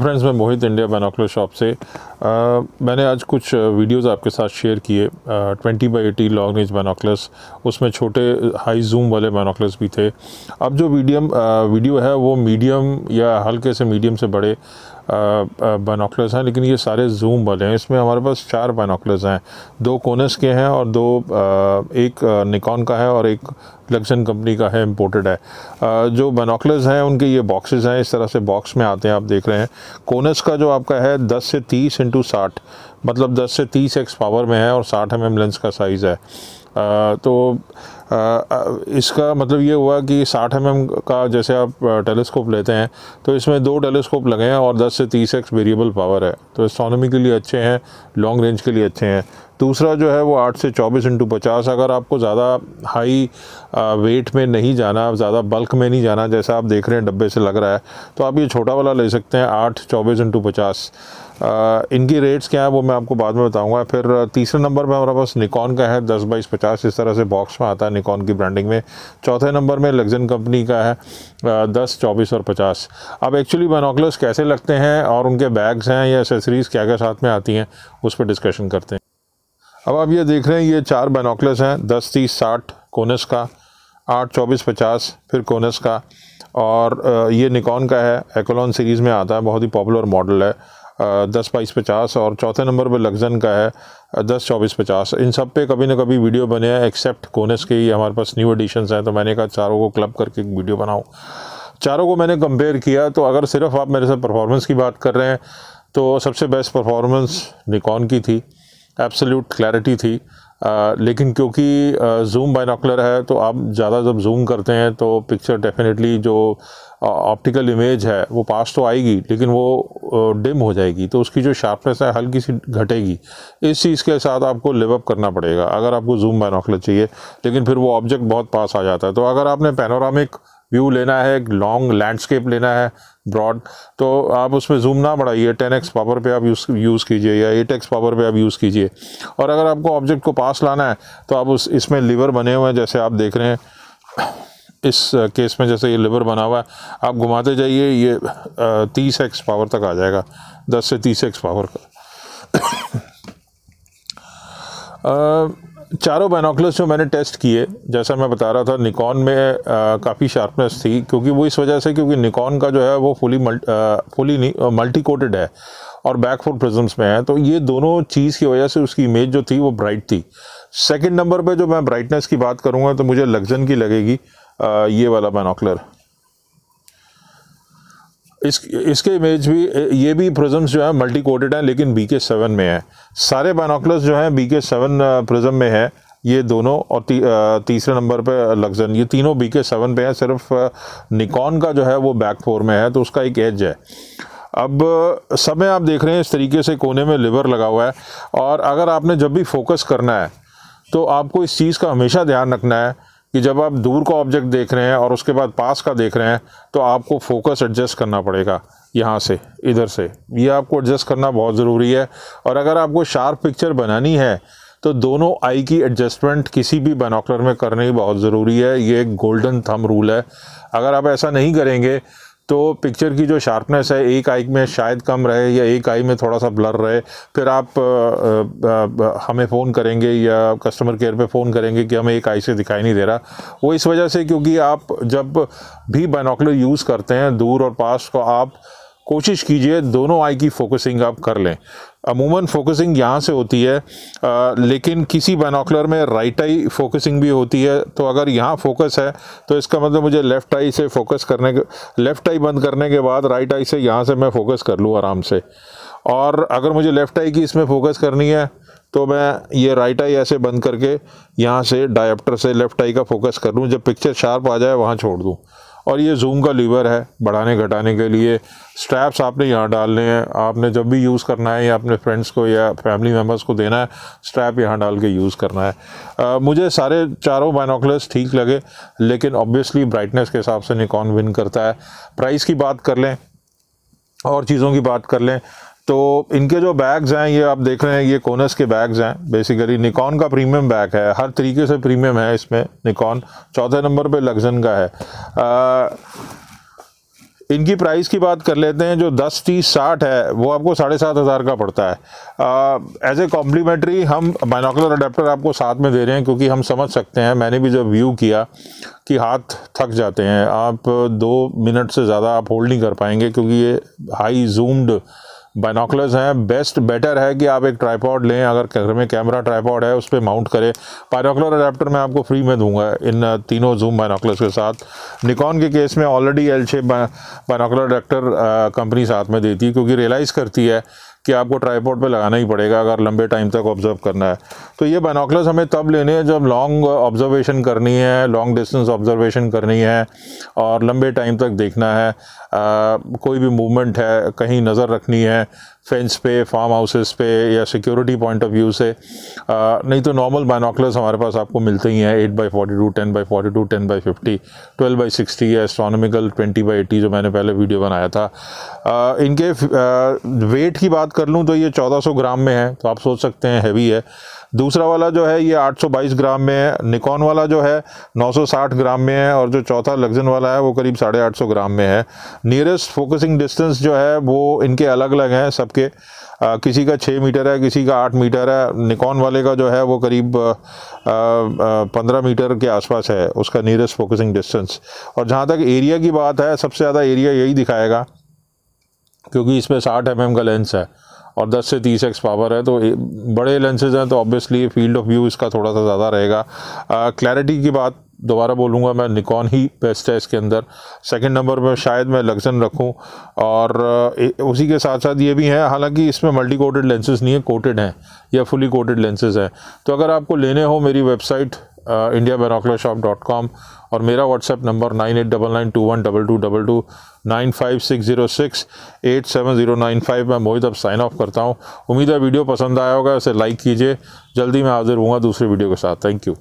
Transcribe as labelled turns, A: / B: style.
A: friends मैं मोहित India बैनोकुलर shop से आ, मैंने आज कुछ वीडियोस आपके साथ शेयर किए twenty by eighty long range binoculars उसमें छोटे हाई जूम वाले बैनोकुलर्स भी थे अब जो मीडियम वीडियो है वो मीडियम या हल्के से मीडियम से बड़े बानोकलर्स हैं लेकिन ये सारे जूम वाले हैं इसमें हमारे पास चार बानोकलर्स हैं दो कोनस के हैं और दो आ, एक निकॉन का है और एक लक्सन कंपनी का है इम्पोर्टेड है आ, जो बानोकलर्स हैं उनके ये बॉक्सेस हैं इस तरह से बॉक्स में आते हैं आप देख रहे हैं कोनस का जो आपका है दस से तीस इंटू साठ मतलब दस से तीस एक्स पावर में है और साठ एम एम लेंस का साइज़ है तो इसका मतलब ये हुआ कि 60 एम mm का जैसे आप टेलीस्कोप लेते हैं तो इसमें दो टेलीस्कोप लगे हैं और 10 से 30 एक्स वेरिएबल पावर है तो एस्ट्रोनॉमी के लिए अच्छे हैं लॉन्ग रेंज के लिए अच्छे हैं दूसरा जो है वो आठ से चौबीस इंटू पचास अगर आपको ज़्यादा हाई वेट में नहीं जाना ज़्यादा बल्क में नहीं जाना जैसा आप देख रहे हैं डब्बे से लग रहा है तो आप ये छोटा वाला ले सकते हैं आठ चौबीस इंटू पचास इनकी रेट्स क्या है वो मैं आपको बाद में बताऊंगा फिर तीसरे नंबर पे हमारे पास निकॉन का है दस बाईस पचास इस तरह से बॉक्स में आता है निकॉन की ब्रांडिंग में चौथे नंबर में लग्जन कंपनी का है दस चौबीस और पचास अब एक्चुअली बनोकलर्स कैसे लगते हैं और उनके बैग्स हैं या एसेसरीज़ क्या क्या साथ में आती हैं उस पर डिस्कशन करते हैं अब आप ये देख रहे हैं ये चार बनोकलस हैं दस तीस साठ कोनस का आठ चौबीस पचास फिर कोनस का और ये निकॉन का है एकोलॉन सीरीज़ में आता है बहुत ही पॉपुलर मॉडल है दस बाईस पचास और चौथे नंबर पर लग्जन का है दस चौबीस पचास इन सब पे कभी ना कभी वीडियो बने हैं एक्सेप्ट कोनस के ही हमारे पास न्यू एडिशन हैं तो मैंने कहा चारों को क्लब करके एक वीडियो बनाऊँ चारों को मैंने कंपेयर किया तो अगर सिर्फ आप मेरे से परफॉर्मेंस की बात कर रहे हैं तो सबसे बेस्ट परफॉर्मेंस निकॉन की थी एब्सोल्यूट क्लैरिटी थी आ, लेकिन क्योंकि जूम बाइनोकुलर है तो आप ज़्यादा जब जूम करते हैं तो पिक्चर डेफिनेटली जो ऑप्टिकल इमेज है वो पास तो आएगी लेकिन वो डिम हो जाएगी तो उसकी जो शार्पनेस है हल्की सी घटेगी इस चीज़ के साथ आपको लिवअप करना पड़ेगा अगर आपको जूम बाइनोकुलर चाहिए लेकिन फिर वो ऑब्जेक्ट बहुत पास आ जाता है तो अगर आपने पैनोरामिक व्यू लेना है एक लॉन्ग लैंडस्केप लेना है ब्रॉड तो आप उसमें जूम ना बढ़ाइए टेन एक्स पावर पे आप यूज़ यूज़ कीजिए या एट एक्स पावर पे आप यूज़ कीजिए और अगर आपको ऑब्जेक्ट को पास लाना है तो आप उस इसमें लीवर बने हुए हैं जैसे आप देख रहे हैं इस केस में जैसे ये लीवर बना हुआ है आप घुमाते जाइए ये तीस एक्स पावर तक आ जाएगा दस से तीस एक्स पावर का चारों बैनोकुलर्स जो मैंने टेस्ट किए जैसा मैं बता रहा था निकॉन में काफ़ी शार्पनेस थी क्योंकि वो इस वजह से क्योंकि निकॉन का जो है वो फुली मल्ट फुली नहीं मल्टी कोटेड है और बैक फोर प्रिजम्स में है तो ये दोनों चीज़ की वजह से उसकी इमेज जो थी वो ब्राइट थी सेकेंड नंबर पर जो मैं ब्राइटनेस की बात करूँगा तो मुझे लग्जन की लगेगी आ, ये वाला बैनोकुलर इस इसके इमेज भी ये भी प्रिज्म्स जो है मल्टी कोटेड हैं लेकिन बी के सेवन में है सारे बाइनोकुलर्स जो हैं बी के सेवन प्रिज्म में है ये दोनों और ती, तीसरे नंबर पे लग्जन ये तीनों बी के सेवन पे हैं सिर्फ निकॉन का जो है वो बैक फोर में है तो उसका एक एज है अब सब में आप देख रहे हैं इस तरीके से कोने में लिवर लगा हुआ है और अगर आपने जब भी फोकस करना है तो आपको इस चीज़ का हमेशा ध्यान रखना है कि जब आप दूर का ऑब्जेक्ट देख रहे हैं और उसके बाद पास का देख रहे हैं तो आपको फोकस एडजस्ट करना पड़ेगा यहाँ से इधर से ये आपको एडजस्ट करना बहुत ज़रूरी है और अगर आपको शार्प पिक्चर बनानी है तो दोनों आई की एडजस्टमेंट किसी भी बनोकलर में करनी बहुत ज़रूरी है ये एक गोल्डन थम रूल है अगर आप ऐसा नहीं करेंगे तो पिक्चर की जो शार्पनेस है एक आई में शायद कम रहे या एक आई में थोड़ा सा ब्लर रहे फिर आप आ, आ, हमें फ़ोन करेंगे या कस्टमर केयर पे फ़ोन करेंगे कि हमें एक आई से दिखाई नहीं दे रहा वो इस वजह से क्योंकि आप जब भी बाइनोकुलर यूज़ करते हैं दूर और पास को तो आप कोशिश कीजिए दोनों आई की फोकसिंग आप कर लें अमूमन फोकसिंग यहाँ से होती है आ, लेकिन किसी बनाकुलर में राइट आई फोकसिंग भी होती है तो अगर यहाँ फोकस है तो इसका मतलब मुझे लेफ़्ट आई से फोकस करने के लेफ़्ट आई बंद करने के बाद राइट आई से यहाँ से मैं फोकस कर लूँ आराम से और अगर मुझे लेफ़्ट आई की इसमें फोकस करनी है तो मैं ये राइट आई ऐसे बंद करके यहाँ से डायप्टर से लेफ़्ट आई का फोकस कर लूँ जब पिक्चर शार्प आ जाए वहाँ छोड़ दूँ और ये जूम का लीवर है बढ़ाने घटाने के लिए स्ट्रैप्स आपने यहाँ डालने हैं आपने जब भी यूज़ करना है या अपने फ्रेंड्स को या फैमिली मेम्बर्स को देना है स्ट्रैप यहाँ डाल के यूज़ करना है आ, मुझे सारे चारों बाइनोकुलर्स ठीक लगे लेकिन ऑब्वियसली ब्राइटनेस के हिसाब से निकॉन विन करता है प्राइस की बात कर लें और चीज़ों की बात कर लें तो इनके जो बैग्स हैं ये आप देख रहे हैं ये कोनस के बैग्स हैं बेसिकली निकॉन का प्रीमियम बैग है हर तरीके से प्रीमियम है इसमें निकॉन चौथे नंबर पे लग्जन का है आ, इनकी प्राइस की बात कर लेते हैं जो दस तीस साठ है वो आपको साढ़े सात हज़ार का पड़ता है एज ए कॉम्प्लीमेंट्री हम बाइनोकुलर अडेप्टर आपको साथ में दे रहे हैं क्योंकि हम समझ सकते हैं मैंने भी जब व्यू किया कि हाथ थक जाते हैं आप दो मिनट से ज़्यादा आप होल्ड नहीं कर पाएंगे क्योंकि ये हाई जूम्ड बाइनोकुलर्स हैं बेस्ट बेटर है कि आप एक ट्राईपॉड लें अगर घर में कैमरा ट्राईपॉड है उस पर माउंट करें बाइनोकुलर अडेप्टर मैं आपको फ्री में दूंगा इन तीनों जूम बाइनोकुलर्स के साथ निकॉन के केस में ऑलरेडी एल छे बाइनोकुलर अडेप्टर कंपनी साथ में देती है क्योंकि रियलाइज़ करती है कि आपको ट्राईपोर्ट पे लगाना ही पड़ेगा अगर लंबे टाइम तक ऑब्जर्व करना है तो ये बैनोकलर्स हमें तब लेने हैं जब लॉन्ग ऑब्जर्वेशन करनी है लॉन्ग डिस्टेंस ऑब्जर्वेशन करनी है और लंबे टाइम तक देखना है आ, कोई भी मूवमेंट है कहीं नज़र रखनी है फेंस पे फार्म हाउसेस पे या सिक्योरिटी पॉइंट ऑफ व्यू से आ, uh, नहीं तो नॉर्मल बाइनोकलर्स हमारे पास आपको मिलते ही हैं eight by forty two ten by forty two ten by fifty twelve by sixty या एस्ट्रोनॉमिकल ट्वेंटी बाई एटी जो मैंने पहले वीडियो बनाया था आ, uh, इनके आ, uh, वेट की बात कर लूँ तो ये चौदह ग्राम में है तो आप सोच सकते हैं हैवी है दूसरा वाला जो है ये 822 ग्राम में है निकॉन वाला जो है 960 ग्राम में है और जो चौथा लग्जन वाला है वो करीब साढ़े आठ ग्राम में है नियरेस्ट फोकसिंग डिस्टेंस जो है वो इनके अलग अलग हैं सब के आ, किसी का छः मीटर है किसी का आठ मीटर है निकॉन वाले का जो है वो करीब पंद्रह मीटर के आसपास है उसका नियरेस्ट फोकसिंग डिस्टेंस और जहाँ तक एरिया की बात है सबसे ज़्यादा एरिया यही दिखाएगा क्योंकि इसमें साठ एम का लेंस है और 10 से 30 एक्स पावर है तो बड़े लेंसेज हैं तो ऑब्वियसली फील्ड ऑफ व्यू इसका थोड़ा सा ज़्यादा रहेगा क्लैरिटी की बात दोबारा बोलूँगा मैं निकॉन ही बेस्ट है इसके अंदर सेकंड नंबर में शायद मैं लग्जन रखूँ और उसी के साथ साथ ये भी है हालांकि इसमें मल्टी कोटेड लेंसेज नहीं है कोटेड हैं या फुली कोटेड लेंसेज हैं तो अगर आपको लेने हो मेरी website India binocular shop dot com और मेरा WhatsApp number nine eight double nine two one double two double two nine five six zero six eight seven zero nine five मैं मोहित अब साइन ऑफ करता हूँ उम्मीद है वीडियो पसंद आया होगा इसे लाइक कीजिए जल्दी मैं हाजिर हूँ दूसरे वीडियो के साथ थैंक यू